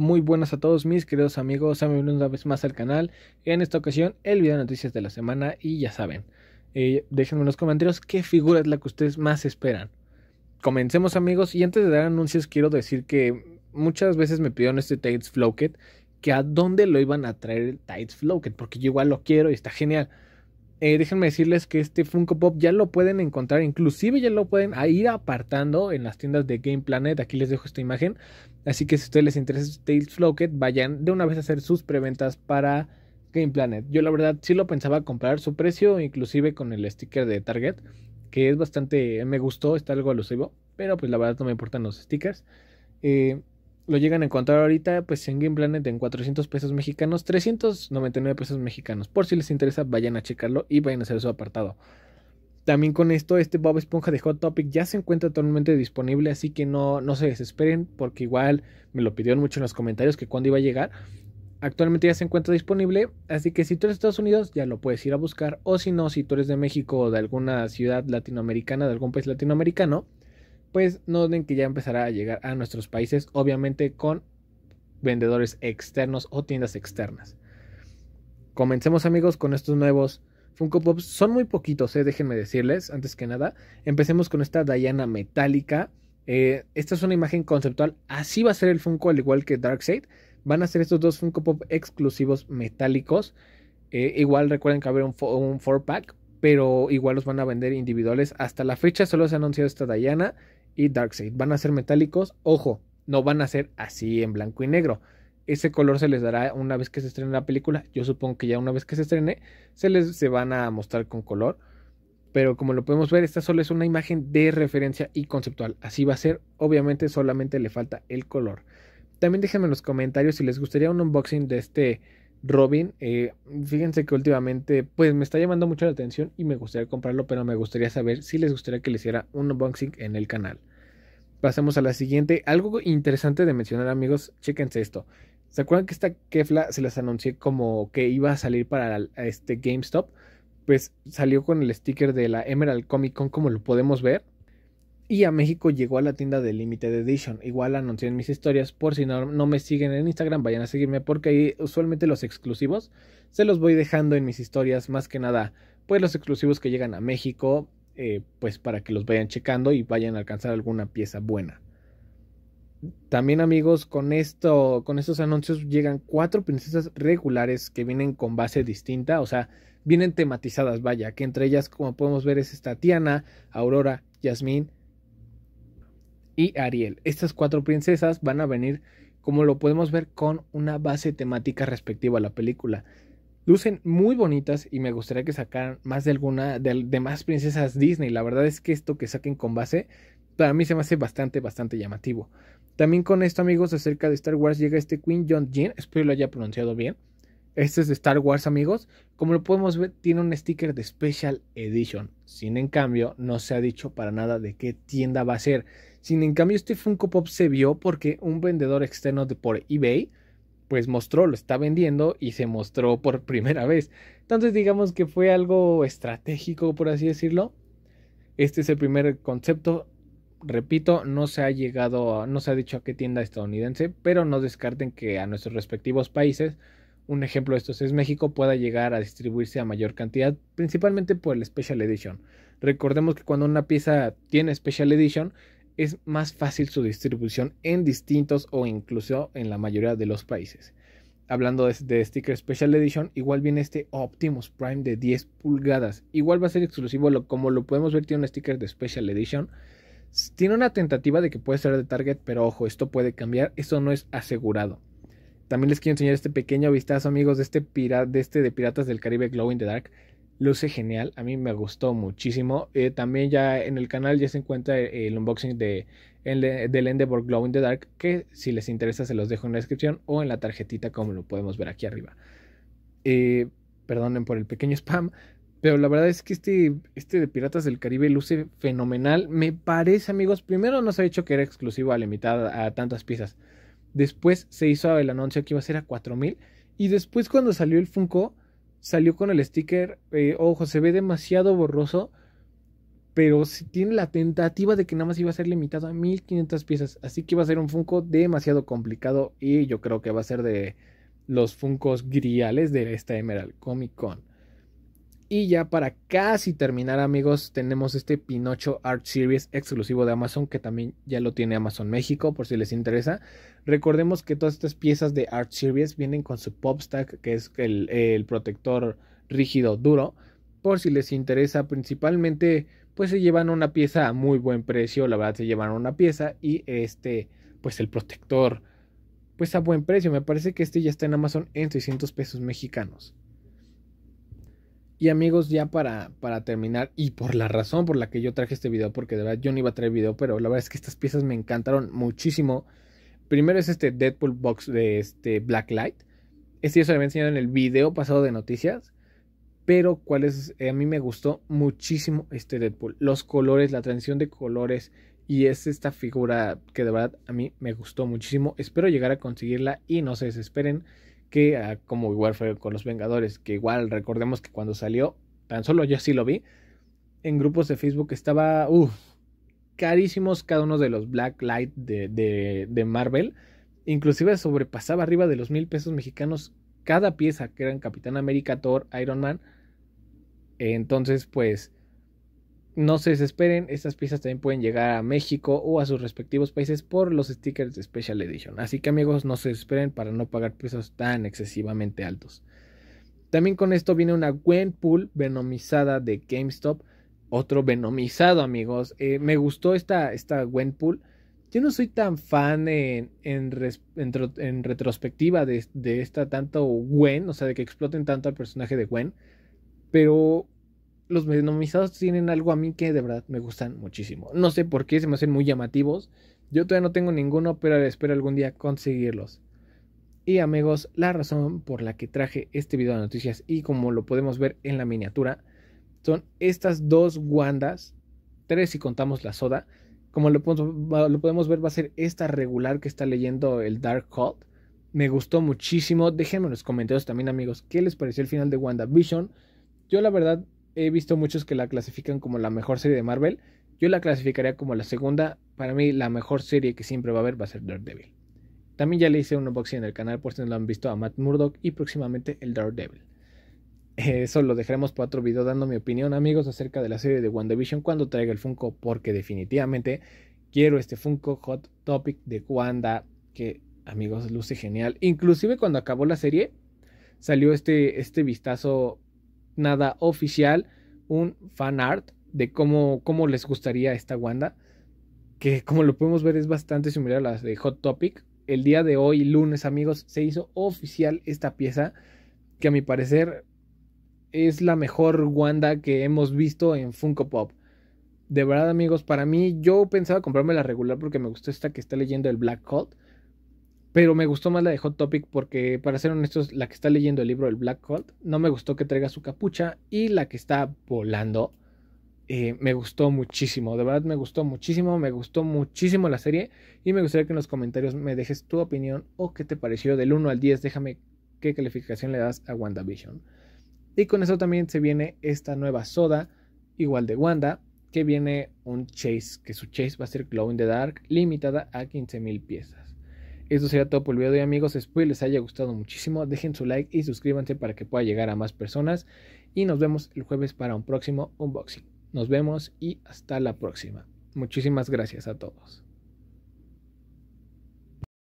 muy buenas a todos mis queridos amigos, sean bienvenidos una vez más al canal. En esta ocasión, el video de noticias de la semana y ya saben, eh, déjenme en los comentarios qué figura es la que ustedes más esperan. Comencemos amigos y antes de dar anuncios quiero decir que muchas veces me pidieron este Tides Flowcat, que a dónde lo iban a traer el Tides Flowcat, porque yo igual lo quiero y está genial. Eh, déjenme decirles que este Funko Pop ya lo pueden encontrar, inclusive ya lo pueden ah, ir apartando en las tiendas de Game Planet. Aquí les dejo esta imagen. Así que si a ustedes les interesa este Tales Flocket, vayan de una vez a hacer sus preventas para Game Planet. Yo la verdad sí lo pensaba comprar su precio, inclusive con el sticker de Target, que es bastante, me gustó, está algo alusivo, pero pues la verdad no me importan los stickers. Eh, lo llegan a encontrar ahorita pues en Game Planet en 400 pesos mexicanos, 399 pesos mexicanos. Por si les interesa, vayan a checarlo y vayan a hacer su apartado. También con esto, este Bob Esponja de Hot Topic ya se encuentra totalmente disponible, así que no, no se desesperen, porque igual me lo pidieron mucho en los comentarios que cuándo iba a llegar. Actualmente ya se encuentra disponible, así que si tú eres de Estados Unidos ya lo puedes ir a buscar, o si no, si tú eres de México o de alguna ciudad latinoamericana, de algún país latinoamericano, pues den que ya empezará a llegar a nuestros países, obviamente con vendedores externos o tiendas externas. Comencemos amigos con estos nuevos Funko Pops. Son muy poquitos, eh, déjenme decirles, antes que nada. Empecemos con esta Diana metálica. Eh, esta es una imagen conceptual. Así va a ser el Funko, al igual que Darkseid. Van a ser estos dos Funko Pop exclusivos metálicos. Eh, igual recuerden que haber un 4-pack, pero igual los van a vender individuales. Hasta la fecha solo se ha anunciado esta Diana y Darkseid. Van a ser metálicos, ojo, no van a ser así en blanco y negro. Ese color se les dará una vez que se estrene la película. Yo supongo que ya una vez que se estrene, se les se van a mostrar con color. Pero como lo podemos ver, esta solo es una imagen de referencia y conceptual. Así va a ser. Obviamente solamente le falta el color. También déjenme en los comentarios si les gustaría un unboxing de este Robin. Eh, fíjense que últimamente pues me está llamando mucho la atención y me gustaría comprarlo, pero me gustaría saber si les gustaría que le hiciera un unboxing en el canal. Pasamos a la siguiente. Algo interesante de mencionar, amigos, chéquense esto. ¿Se acuerdan que esta Kefla se las anuncié como que iba a salir para este GameStop? Pues salió con el sticker de la Emerald Comic Con como lo podemos ver. Y a México llegó a la tienda de Limited Edition. Igual anuncié en mis historias. Por si no me siguen en Instagram, vayan a seguirme porque ahí usualmente los exclusivos se los voy dejando en mis historias. Más que nada, pues los exclusivos que llegan a México eh, pues para que los vayan checando y vayan a alcanzar alguna pieza buena. También amigos, con, esto, con estos anuncios llegan cuatro princesas regulares que vienen con base distinta, o sea, vienen tematizadas, vaya, que entre ellas como podemos ver es esta Tiana, Aurora, Yasmín y Ariel. Estas cuatro princesas van a venir, como lo podemos ver, con una base temática respectiva a la película lucen muy bonitas y me gustaría que sacaran más de alguna, de, las más princesas Disney. La verdad es que esto que saquen con base, para mí se me hace bastante, bastante llamativo. También con esto, amigos, acerca de Star Wars llega este Queen John Jin, espero lo haya pronunciado bien. Este es de Star Wars, amigos. Como lo podemos ver, tiene un sticker de Special Edition. Sin en cambio, no se ha dicho para nada de qué tienda va a ser. Sin en cambio, este Funko Pop se vio porque un vendedor externo de por eBay pues mostró, lo está vendiendo y se mostró por primera vez. Entonces digamos que fue algo estratégico, por así decirlo. Este es el primer concepto. Repito, no se ha llegado, a, no se ha dicho a qué tienda estadounidense, pero no descarten que a nuestros respectivos países, un ejemplo de estos es México, pueda llegar a distribuirse a mayor cantidad, principalmente por el Special Edition. Recordemos que cuando una pieza tiene Special Edition, es más fácil su distribución en distintos o incluso en la mayoría de los países. Hablando de, Sticker Special Edition, igual viene este Optimus Prime de 10 pulgadas. Igual va a ser exclusivo, como lo podemos ver, tiene un sticker de Special Edition. Tiene una tentativa de que puede ser de Target, pero ojo, esto puede cambiar, Eso no es asegurado. También les quiero enseñar este pequeño vistazo, amigos, de este, de, este de Piratas del Caribe Glow in the Dark luce genial, a mí me gustó muchísimo. Eh, también ya en el canal ya se encuentra eh, el, unboxing de, del Endeavor Glow in the Dark, que si les interesa se los dejo en la descripción o en la tarjetita como lo podemos ver aquí arriba. Eh, perdonen por el pequeño spam, pero la verdad es que este, este de Piratas del Caribe luce fenomenal. Me parece, amigos, primero nos ha dicho que era exclusivo a la limitada a tantas piezas. Después se hizo el anuncio que iba a ser a 4000. Y después cuando salió el Funko, salió con el sticker, eh, ojo, se ve demasiado borroso, pero si tiene la tentativa de que nada más iba a ser limitado a 1500 piezas, así que va a ser un Funko demasiado complicado y yo creo que va a ser de los Funcos griales de esta Emerald Comic Con. Y ya para casi terminar, amigos, tenemos este Pinocho Art Series exclusivo de Amazon, que también ya lo tiene Amazon México, por si les interesa. Recordemos que todas estas piezas de Art Series vienen con su Pop que es el, el protector rígido duro. Por si les interesa, principalmente, pues se llevan una pieza a muy buen precio. La verdad, se llevan una pieza y este, pues el protector, pues a buen precio. Me parece que este ya está en Amazon en 600 pesos mexicanos. Y amigos, ya para, para terminar, y por la razón por la que yo traje este video, porque de verdad yo no iba a traer video, pero la verdad es que estas piezas me encantaron muchísimo. Primero es este Deadpool Box de este Blacklight. Este ya se lo había enseñado en el video pasado de noticias. Pero cuál es, eh, a mí me gustó muchísimo este Deadpool. Los colores, la transición de colores. Y es esta figura que de verdad a mí me gustó muchísimo. Espero llegar a conseguirla y no se desesperen que como igual fue con los Vengadores, que igual recordemos que cuando salió, tan solo yo sí lo vi, en grupos de Facebook estaba, carísimos cada uno de los Black Light de, Marvel, inclusive sobrepasaba arriba de los mil pesos mexicanos cada pieza, que eran Capitán América, Thor, Iron Man, entonces pues no se desesperen, estas piezas también pueden llegar a México o a sus respectivos países por los stickers de Special Edition. Así que amigos, no se desesperen para no pagar precios tan excesivamente altos. También con esto viene una Gwenpool venomizada de GameStop. Otro venomizado, amigos. Eh, me gustó esta, esta Gwenpool. Yo no soy tan fan en, en, en, retrospectiva de, de, esta tanto Gwen, o sea, de que exploten tanto al personaje de Gwen. Pero los venomizados tienen algo a mí que de verdad me gustan muchísimo. No sé por qué, se me hacen muy llamativos. Yo todavía no tengo ninguno, pero espero algún día conseguirlos. Y amigos, la razón por la que traje este video de noticias y como lo podemos ver en la miniatura, son estas dos Wandas. tres si contamos la soda. Como lo, lo podemos ver va a ser esta regular que está leyendo el Dark Cult. Me gustó muchísimo. Déjenme en los comentarios también amigos qué les pareció el final de WandaVision. Yo la verdad he visto muchos que la clasifican como la mejor serie de Marvel. Yo la clasificaría como la segunda. Para mí, la mejor serie que siempre va a haber va a ser Daredevil. También ya le hice un unboxing en el canal por si no lo han visto a Matt Murdock y próximamente el Daredevil. Eh, eso lo dejaremos para otro video dando mi opinión, amigos, acerca de la serie de WandaVision cuando traiga el Funko, porque definitivamente quiero este Funko Hot Topic de Wanda, que, amigos, luce genial. Inclusive cuando acabó la serie, salió este, este vistazo nada oficial, un fan art de cómo, cómo les gustaría esta Wanda, que como lo podemos ver es bastante similar a las de Hot Topic. El día de hoy, lunes amigos, se hizo oficial esta pieza que a mi parecer es la mejor Wanda que hemos visto en Funko Pop. De verdad amigos, para mí yo pensaba comprarme la regular porque me gustó esta que está leyendo el Black Hole pero me gustó más la de Hot Topic porque, para ser honestos, la que está leyendo el libro el Black Cold no me gustó que traiga su capucha y la que está volando eh, me gustó muchísimo. De verdad me gustó muchísimo, me gustó muchísimo la serie y me gustaría que en los comentarios me dejes tu opinión o qué te pareció del 1 al 10. Déjame qué calificación le das a WandaVision. Y con eso también se viene esta nueva soda, igual de Wanda, que viene un chase, que su chase va a ser Glow in the Dark, limitada a 15.000 piezas. Eso sería todo por el video de hoy amigos, espero les haya gustado muchísimo, dejen su like y suscríbanse para que pueda llegar a más personas y nos vemos el jueves para un próximo unboxing. Nos vemos y hasta la próxima. Muchísimas gracias a todos.